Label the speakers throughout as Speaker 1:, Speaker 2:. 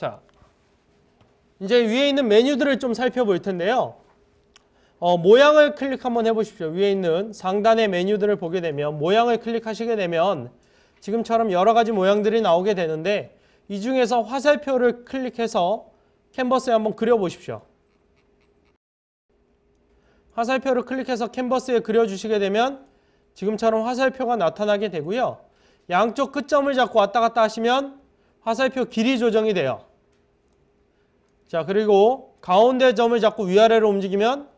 Speaker 1: 자, 이제 위에 있는 메뉴들을 좀 살펴볼 텐데요. 어, 모양을 클릭 한번 해보십시오. 위에 있는 상단의 메뉴들을 보게 되면 모양을 클릭하시게 되면 지금처럼 여러 가지 모양들이 나오게 되는데 이 중에서 화살표를 클릭해서 캔버스에 한번 그려보십시오. 화살표를 클릭해서 캔버스에 그려주시게 되면 지금처럼 화살표가 나타나게 되고요. 양쪽 끝점을 잡고 왔다 갔다 하시면 화살표 길이 조정이 돼요. 자 그리고 가운데 점을 자꾸 위아래로 움직이면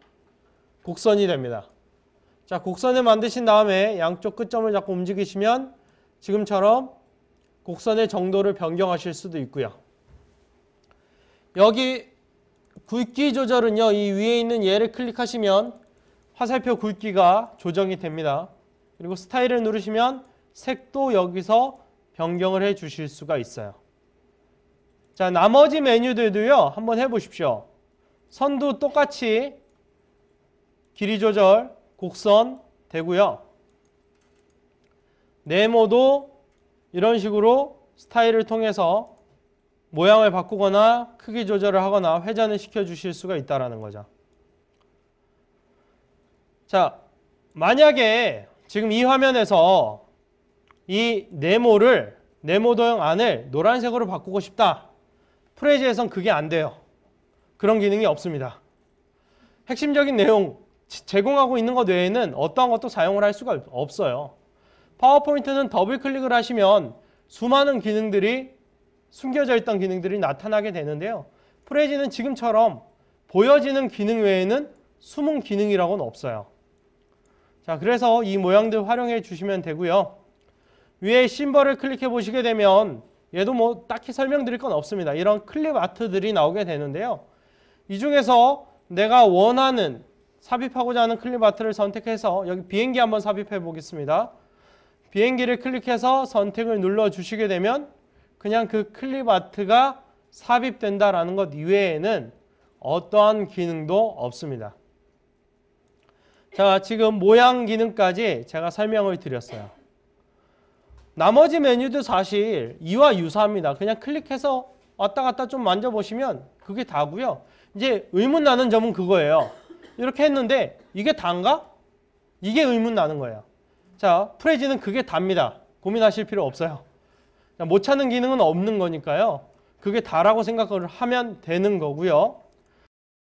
Speaker 1: 곡선이 됩니다. 자 곡선을 만드신 다음에 양쪽 끝점을 자꾸 움직이시면 지금처럼 곡선의 정도를 변경하실 수도 있고요. 여기 굵기 조절은요. 이 위에 있는 얘를 클릭하시면 화살표 굵기가 조정이 됩니다. 그리고 스타일을 누르시면 색도 여기서 변경을 해 주실 수가 있어요. 자, 나머지 메뉴들도요. 한번 해보십시오. 선도 똑같이 길이 조절, 곡선 되고요. 네모도 이런 식으로 스타일을 통해서 모양을 바꾸거나 크기 조절을 하거나 회전을 시켜주실 수가 있다는 라 거죠. 자, 만약에 지금 이 화면에서 이 네모를 네모 도형 안을 노란색으로 바꾸고 싶다. 프레제에선 그게 안 돼요. 그런 기능이 없습니다. 핵심적인 내용 제공하고 있는 것 외에는 어떠한 것도 사용을 할 수가 없어요. 파워포인트는 더블 클릭을 하시면 수많은 기능들이 숨겨져 있던 기능들이 나타나게 되는데요. 프레지는 지금처럼 보여지는 기능 외에는 숨은 기능이라고는 없어요. 자, 그래서 이 모양들 활용해 주시면 되고요. 위에 심벌을 클릭해 보시게 되면 얘도 뭐 딱히 설명드릴 건 없습니다. 이런 클립 아트들이 나오게 되는데요. 이 중에서 내가 원하는 삽입하고자 하는 클립 아트를 선택해서 여기 비행기 한번 삽입해 보겠습니다. 비행기를 클릭해서 선택을 눌러 주시게 되면 그냥 그 클립 아트가 삽입된다라는 것 이외에는 어떠한 기능도 없습니다. 자, 지금 모양 기능까지 제가 설명을 드렸어요. 나머지 메뉴도 사실 이와 유사합니다. 그냥 클릭해서 왔다 갔다 좀 만져보시면 그게 다고요. 이제 의문 나는 점은 그거예요. 이렇게 했는데 이게 단가? 이게 의문 나는 거예요. 자, 프레지는 그게 답니다. 고민하실 필요 없어요. 못 찾는 기능은 없는 거니까요. 그게 다라고 생각을 하면 되는 거고요.